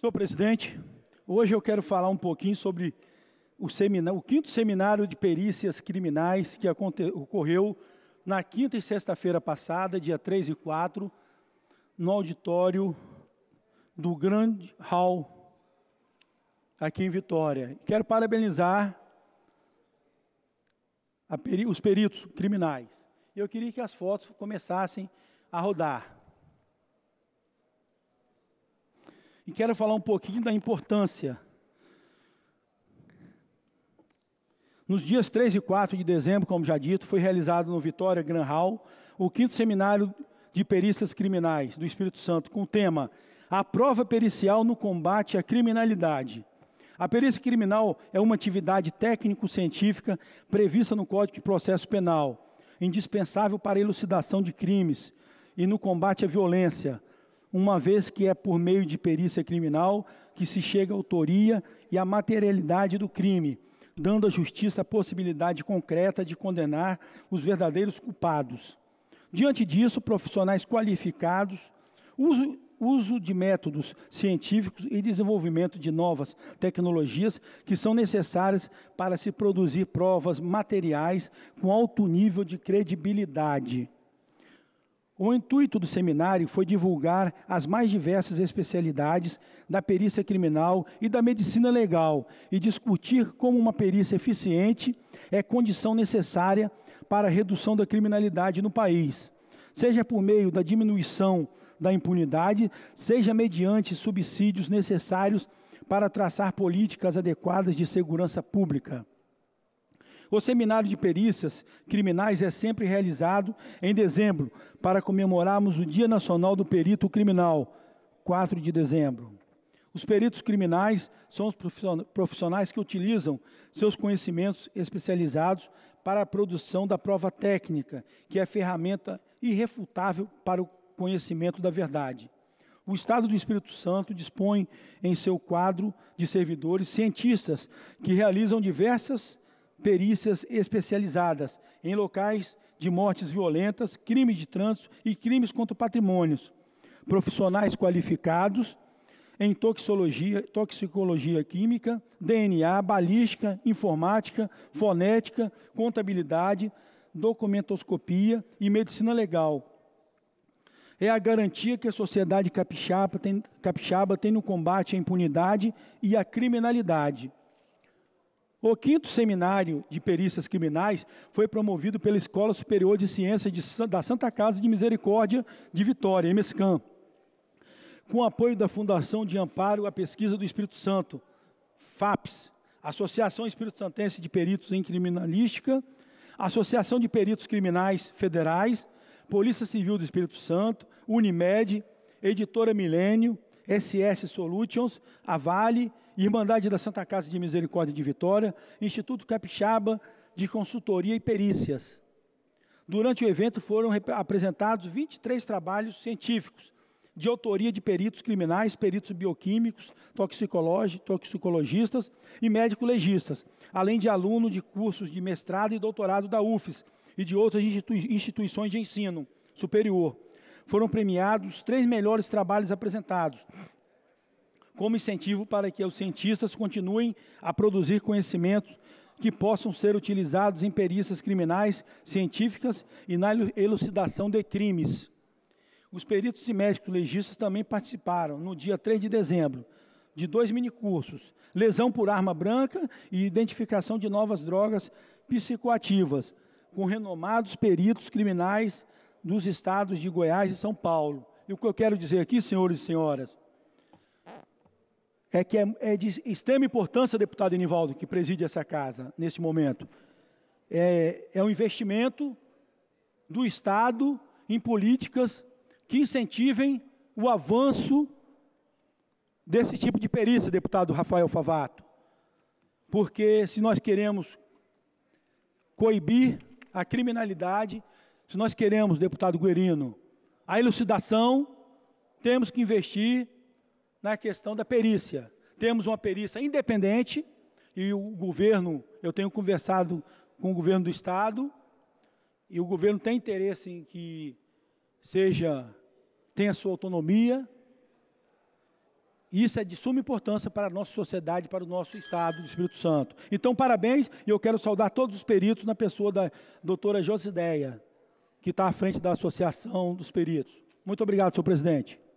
Senhor presidente, hoje eu quero falar um pouquinho sobre o, o quinto seminário de perícias criminais que ocorreu na quinta e sexta-feira passada, dia 3 e 4, no auditório do Grand Hall, aqui em Vitória. Quero parabenizar peri os peritos criminais. Eu queria que as fotos começassem a rodar. e quero falar um pouquinho da importância. Nos dias 3 e 4 de dezembro, como já dito, foi realizado no Vitória Gran Hall o quinto seminário de perícias criminais do Espírito Santo, com o tema A Prova Pericial no Combate à Criminalidade. A perícia criminal é uma atividade técnico-científica prevista no Código de Processo Penal, indispensável para a elucidação de crimes e no combate à violência, uma vez que é por meio de perícia criminal que se chega à autoria e à materialidade do crime, dando à justiça a possibilidade concreta de condenar os verdadeiros culpados. Diante disso, profissionais qualificados, uso, uso de métodos científicos e desenvolvimento de novas tecnologias que são necessárias para se produzir provas materiais com alto nível de credibilidade. O intuito do seminário foi divulgar as mais diversas especialidades da perícia criminal e da medicina legal e discutir como uma perícia eficiente é condição necessária para a redução da criminalidade no país, seja por meio da diminuição da impunidade, seja mediante subsídios necessários para traçar políticas adequadas de segurança pública. O seminário de perícias criminais é sempre realizado em dezembro, para comemorarmos o Dia Nacional do Perito Criminal, 4 de dezembro. Os peritos criminais são os profissionais que utilizam seus conhecimentos especializados para a produção da prova técnica, que é a ferramenta irrefutável para o conhecimento da verdade. O Estado do Espírito Santo dispõe em seu quadro de servidores cientistas que realizam diversas perícias especializadas em locais de mortes violentas, crimes de trânsito e crimes contra patrimônios. Profissionais qualificados em toxicologia, toxicologia química, DNA, balística, informática, fonética, contabilidade, documentoscopia e medicina legal. É a garantia que a sociedade capixaba tem, capixaba tem no combate à impunidade e à criminalidade. O quinto seminário de perícias criminais foi promovido pela Escola Superior de Ciências de, da Santa Casa de Misericórdia de Vitória, MSCAM, com apoio da Fundação de Amparo à Pesquisa do Espírito Santo, FAPS, Associação Espírito Santense de Peritos em Criminalística, Associação de Peritos Criminais Federais, Polícia Civil do Espírito Santo, Unimed, Editora Milênio, SS Solutions, a Vale, Irmandade da Santa Casa de Misericórdia de Vitória, Instituto Capixaba de Consultoria e Perícias. Durante o evento foram apresentados 23 trabalhos científicos, de autoria de peritos criminais, peritos bioquímicos, toxicologistas e médico-legistas, além de aluno de cursos de mestrado e doutorado da UFES e de outras institui instituições de ensino superior foram premiados os três melhores trabalhos apresentados, como incentivo para que os cientistas continuem a produzir conhecimentos que possam ser utilizados em perícias criminais, científicas e na elucidação de crimes. Os peritos e médicos legistas também participaram, no dia 3 de dezembro, de dois minicursos, lesão por arma branca e identificação de novas drogas psicoativas, com renomados peritos criminais nos estados de Goiás e São Paulo. E o que eu quero dizer aqui, senhores e senhoras, é que é, é de extrema importância, deputado Enivaldo, que preside essa casa nesse momento. É, é um investimento do Estado em políticas que incentivem o avanço desse tipo de perícia, deputado Rafael Favato. Porque se nós queremos coibir a criminalidade, se nós queremos, deputado Guerino, a elucidação, temos que investir na questão da perícia. Temos uma perícia independente e o governo, eu tenho conversado com o governo do Estado, e o governo tem interesse em que seja, tenha sua autonomia. Isso é de suma importância para a nossa sociedade, para o nosso Estado do Espírito Santo. Então, parabéns, e eu quero saudar todos os peritos na pessoa da doutora Josideia que está à frente da Associação dos Peritos. Muito obrigado, senhor presidente.